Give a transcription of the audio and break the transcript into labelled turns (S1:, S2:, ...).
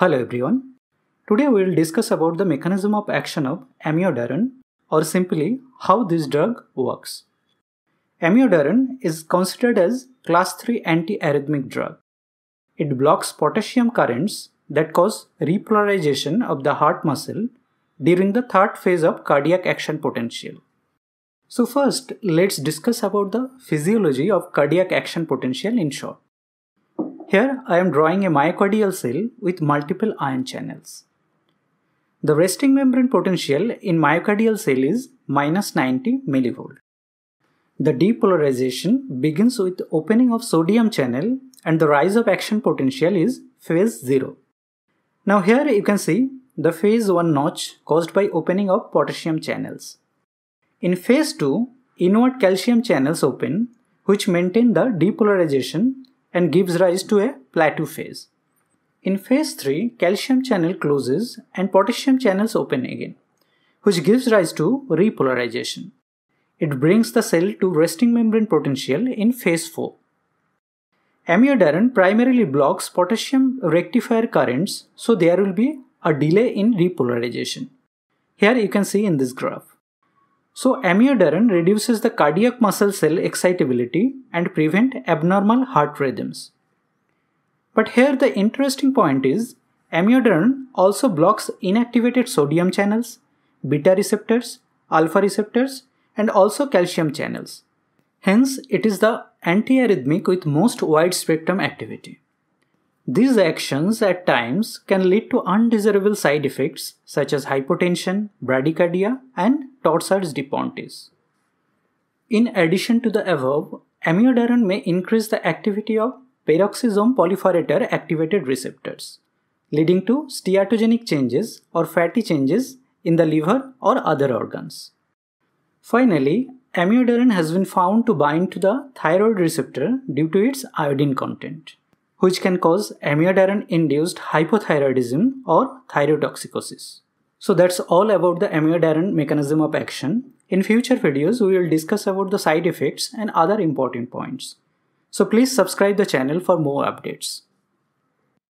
S1: Hello everyone. Today we will discuss about the mechanism of action of amiodarone or simply how this drug works. Amiodarone is considered as class 3 antiarrhythmic drug. It blocks potassium currents that cause repolarization of the heart muscle during the third phase of cardiac action potential. So first, let's discuss about the physiology of cardiac action potential in short. Here I am drawing a myocardial cell with multiple ion channels. The resting membrane potential in myocardial cell is minus 90 millivolt. The depolarization begins with opening of sodium channel and the rise of action potential is phase 0. Now here you can see the phase 1 notch caused by opening of potassium channels. In phase 2, inward calcium channels open which maintain the depolarization and gives rise to a plateau phase. In phase 3, calcium channel closes and potassium channels open again, which gives rise to repolarization. It brings the cell to resting membrane potential in phase 4. Amiodarone primarily blocks potassium rectifier currents, so there will be a delay in repolarization. Here you can see in this graph. So amiodarone reduces the cardiac muscle cell excitability and prevent abnormal heart rhythms. But here the interesting point is amiodarone also blocks inactivated sodium channels, beta receptors, alpha receptors and also calcium channels. Hence it is the antiarrhythmic with most wide spectrum activity. These actions at times can lead to undesirable side effects such as hypotension, bradycardia, and torsades de Pontis. In addition to the above, amiodarone may increase the activity of peroxisome polyphosphorator activated receptors, leading to steatogenic changes or fatty changes in the liver or other organs. Finally, amiodarone has been found to bind to the thyroid receptor due to its iodine content which can cause amiodarone induced hypothyroidism or thyrotoxicosis. So that's all about the amiodarone mechanism of action. In future videos, we will discuss about the side effects and other important points. So please subscribe the channel for more updates.